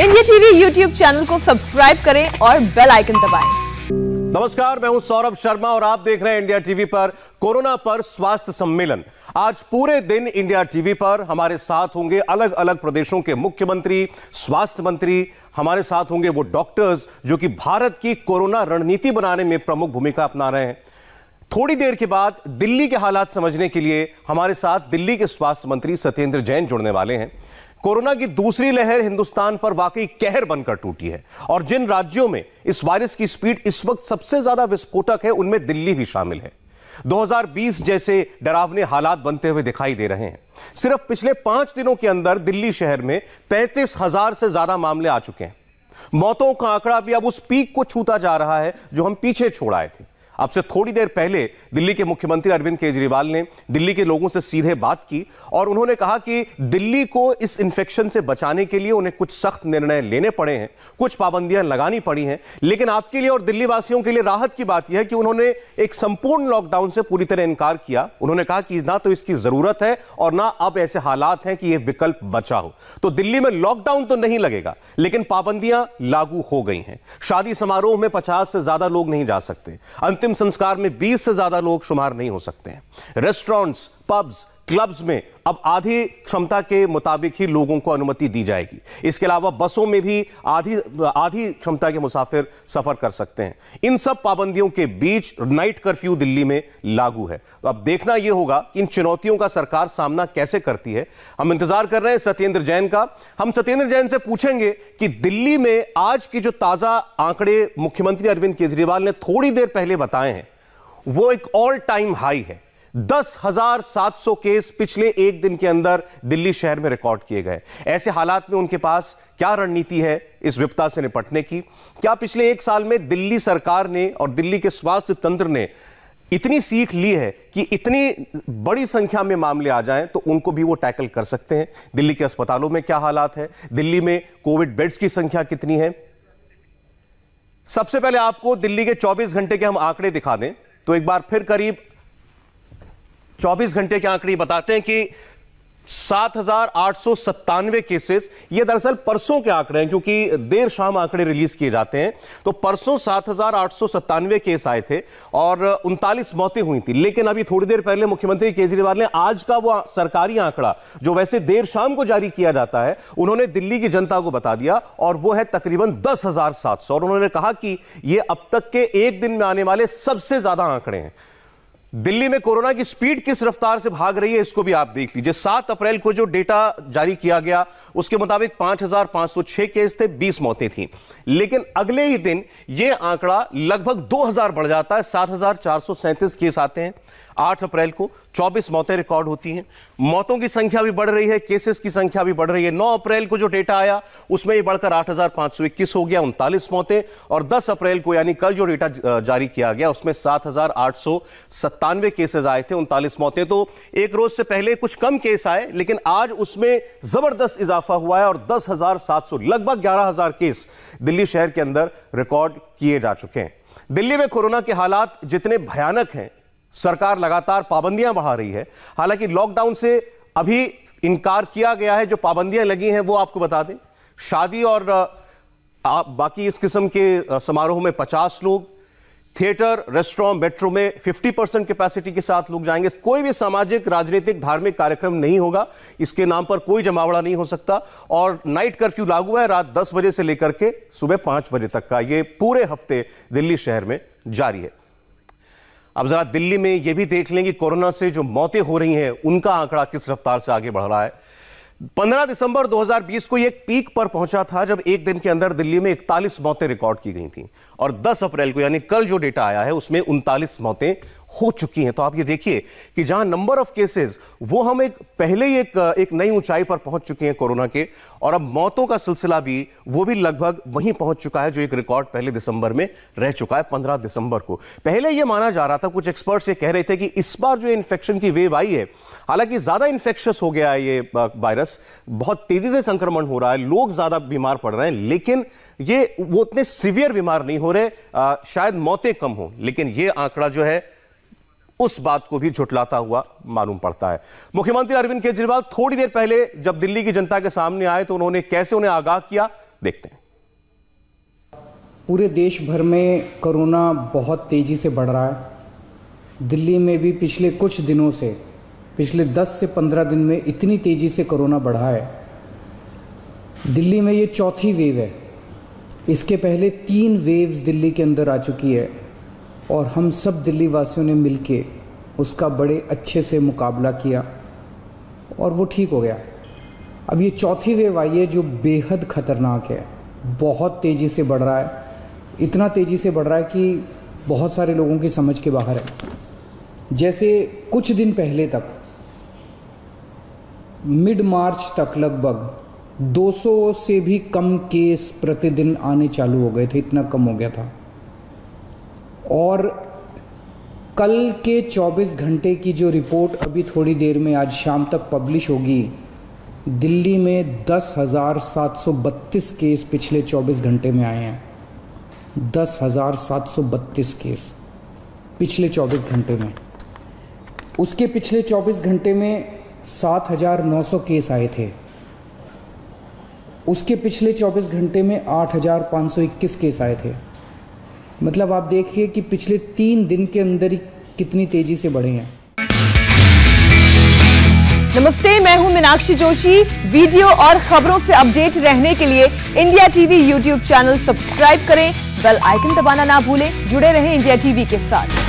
India TV YouTube channel को subscribe करें और बेल आइकन दबाएं। नमस्कार मैं हूं सौरभ शर्मा और आप देख रहे हैं इंडिया टीवी पर कोरोना पर स्वास्थ्य सम्मेलन आज पूरे दिन इंडिया टीवी पर हमारे साथ होंगे अलग अलग प्रदेशों के मुख्यमंत्री स्वास्थ्य मंत्री हमारे साथ होंगे वो डॉक्टर्स जो कि भारत की कोरोना रणनीति बनाने में प्रमुख भूमिका अपना रहे हैं थोड़ी देर के बाद दिल्ली के हालात समझने के लिए हमारे साथ दिल्ली के स्वास्थ्य मंत्री सत्येंद्र जैन जुड़ने वाले हैं कोरोना की दूसरी लहर हिंदुस्तान पर वाकई कहर बनकर टूटी है और जिन राज्यों में इस वायरस की स्पीड इस वक्त सबसे ज्यादा विस्फोटक है उनमें दिल्ली भी शामिल है 2020 जैसे डरावने हालात बनते हुए दिखाई दे रहे हैं सिर्फ पिछले पांच दिनों के अंदर दिल्ली शहर में पैंतीस हजार से ज्यादा मामले आ चुके हैं मौतों का आंकड़ा भी अब उस पीक को छूता जा रहा है जो हम पीछे छोड़ आए थे अब से थोड़ी देर पहले दिल्ली के मुख्यमंत्री अरविंद केजरीवाल ने दिल्ली के लोगों से सीधे बात की और उन्होंने कहा कि दिल्ली को इस इन्फेक्शन से बचाने के लिए उन्हें कुछ सख्त निर्णय लेने पड़े हैं कुछ पाबंदियां लगानी पड़ी हैं लेकिन आपके लिए और दिल्ली वासियों के लिए राहत की बात यह है कि उन्होंने एक संपूर्ण लॉकडाउन से पूरी तरह इनकार किया उन्होंने कहा कि ना तो इसकी जरूरत है और ना अब ऐसे हालात हैं कि यह विकल्प बचा हो तो दिल्ली में लॉकडाउन तो नहीं लगेगा लेकिन पाबंदियां लागू हो गई हैं शादी समारोह में पचास से ज्यादा लोग नहीं जा सकते अंतिम अंतिम संस्कार में 20 से ज्यादा लोग शुमार नहीं हो सकते हैं रेस्टोरेंट्स पब्स क्लब्स में अब आधी क्षमता के मुताबिक ही लोगों को अनुमति दी जाएगी इसके अलावा बसों में भी आधी आधी क्षमता के मुसाफिर सफर कर सकते हैं इन सब पाबंदियों के बीच नाइट कर्फ्यू दिल्ली में लागू है तो अब देखना यह होगा कि इन चुनौतियों का सरकार सामना कैसे करती है हम इंतजार कर रहे हैं सत्येंद्र जैन का हम सत्येंद्र जैन से पूछेंगे कि दिल्ली में आज की जो ताजा आंकड़े मुख्यमंत्री अरविंद केजरीवाल ने थोड़ी देर पहले बताए हैं वो एक ऑल टाइम हाई है दस हजार सात सौ केस पिछले एक दिन के अंदर दिल्ली शहर में रिकॉर्ड किए गए ऐसे हालात में उनके पास क्या रणनीति है इस विपता से निपटने की क्या पिछले एक साल में दिल्ली सरकार ने और दिल्ली के स्वास्थ्य तंत्र ने इतनी सीख ली है कि इतनी बड़ी संख्या में मामले आ जाएं तो उनको भी वो टैकल कर सकते हैं दिल्ली के अस्पतालों में क्या हालात है दिल्ली में कोविड बेड्स की संख्या कितनी है सबसे पहले आपको दिल्ली के 24 घंटे के हम आंकड़े दिखा दें तो एक बार फिर करीब 24 घंटे के आंकड़े बताते हैं कि सात हजार आठ सौ सत्तानवे केसेस ये दरअसल परसों के आंकड़े हैं क्योंकि देर शाम आंकड़े रिलीज किए जाते हैं तो परसों सात हजार आठ सौ सत्तानवे केस आए थे और उनतालीस मौतें हुई थी लेकिन अभी थोड़ी देर पहले मुख्यमंत्री केजरीवाल ने आज का वो सरकारी आंकड़ा जो वैसे देर शाम को जारी किया जाता है उन्होंने दिल्ली की जनता को बता दिया और वो है तकरीबन दस हजार सात सौ और उन्होंने कहा कि ये अब तक के एक दिन में आने वाले सबसे ज्यादा आंकड़े हैं दिल्ली में कोरोना की स्पीड किस रफ्तार से भाग रही है इसको भी आप देख लीजिए सात अप्रैल को जो डेटा जारी किया गया उसके मुताबिक 5,506 केस थे 20 मौतें थी लेकिन अगले ही दिन यह आंकड़ा लगभग 2,000 बढ़ जाता है सैंतीस केस आते हैं 8 अप्रैल को 24 मौतें रिकॉर्ड होती हैं मौतों की संख्या भी बढ़ रही है केसेस की संख्या भी बढ़ रही है 9 अप्रैल को जो डेटा आया उसमें यह बढ़कर इक्कीस हो गया उनतालीस मौतें और 10 अप्रैल को यानी कल जो डेटा जारी किया गया उसमें सात सत्तानवे केसेज आए थे उनतालीस मौतें तो एक रोज से पहले कुछ कम केस आए लेकिन आज उसमें जबरदस्त इजाफा हुआ है और दस हजार सात सौ लगभग ग्यारह हजार केस दिल्ली शहर के अंदर रिकॉर्ड किए जा चुके हैं दिल्ली में कोरोना के हालात जितने भयानक हैं सरकार लगातार पाबंदियां बढ़ा रही है हालांकि लॉकडाउन से अभी इनकार किया गया है जो पाबंदियां लगी हैं वो आपको बता दें शादी और आप बाकी इस किस्म के समारोह में 50 लोग थिएटर रेस्टोरेंट मेट्रो में 50 परसेंट कैपेसिटी के साथ लोग जाएंगे कोई भी सामाजिक राजनीतिक धार्मिक कार्यक्रम नहीं होगा इसके नाम पर कोई जमावड़ा नहीं हो सकता और नाइट कर्फ्यू लागू है रात दस बजे से लेकर के सुबह पांच बजे तक का ये पूरे हफ्ते दिल्ली शहर में जारी है अब जरा दिल्ली में ये भी देख लें कि कोरोना से जो मौतें हो रही हैं उनका आंकड़ा किस रफ्तार से आगे बढ़ रहा है 15 दिसंबर 2020 को यह पीक पर पहुंचा था जब एक दिन के अंदर दिल्ली में 41 मौतें रिकॉर्ड की गई थी और 10 अप्रैल को यानी कल जो डेटा आया है उसमें उनतालीस मौतें हो चुकी हैं तो आप ये देखिए कि जहां नंबर ऑफ केसेस वो हम एक पहले ही एक एक नई ऊंचाई पर पहुंच चुके हैं कोरोना के और अब मौतों का सिलसिला भी वो भी लगभग वहीं पहुंच चुका है जो एक रिकॉर्ड पहले दिसंबर में रह चुका है पंद्रह दिसंबर को पहले ये माना जा रहा था कुछ एक्सपर्ट्स ये कह रहे थे कि इस बार जो इन्फेक्शन की वेव आई है हालांकि ज्यादा इन्फेक्शस हो गया है ये वायरस बहुत तेजी से संक्रमण हो रहा है लोग ज्यादा बीमार पड़ रहे हैं लेकिन ये वो इतने सिवियर बीमार नहीं हो रहे आ, शायद मौतें कम हों लेकिन ये आंकड़ा जो है उस बात को भी झुटलाता हुआ मालूम पड़ता है मुख्यमंत्री अरविंद केजरीवाल थोड़ी देर पहले जब दिल्ली की जनता के सामने आए तो उन्होंने कैसे उन्हें आगाह किया देखते हैं पूरे देश भर में कोरोना बहुत तेज़ी से बढ़ रहा है दिल्ली में भी पिछले कुछ दिनों से पिछले 10 से 15 दिन में इतनी तेज़ी से कोरोना बढ़ा है दिल्ली में ये चौथी वेव है इसके पहले तीन वेव्स दिल्ली के अंदर आ चुकी है और हम सब दिल्ली वासियों ने मिल उसका बड़े अच्छे से मुकाबला किया और वो ठीक हो गया अब ये चौथी वेव आई है जो बेहद ख़तरनाक है बहुत तेज़ी से बढ़ रहा है इतना तेज़ी से बढ़ रहा है कि बहुत सारे लोगों की समझ के बाहर है जैसे कुछ दिन पहले तक मिड मार्च तक लगभग 200 से भी कम केस प्रतिदिन आने चालू हो गए थे इतना कम हो गया था और कल के 24 घंटे की जो रिपोर्ट अभी थोड़ी देर में आज शाम तक पब्लिश होगी दिल्ली में दस हज़ार सात सौ बत्तीस केस पिछले 24 घंटे में आए हैं दस हज़ार सात सौ बत्तीस केस पिछले 24 घंटे में उसके पिछले 24 घंटे में सात हज़ार नौ सौ केस आए थे उसके पिछले 24 घंटे में आठ हज़ार पाँच सौ इक्कीस केस आए थे मतलब आप देखिए कि पिछले तीन दिन के अंदर कितनी तेजी से बढ़े हैं नमस्ते मैं हूं मीनाक्षी जोशी वीडियो और खबरों से अपडेट रहने के लिए India TV YouTube channel subscribe करें बेल आइकन दबाना ना भूलें जुड़े रहें इंडिया टीवी के साथ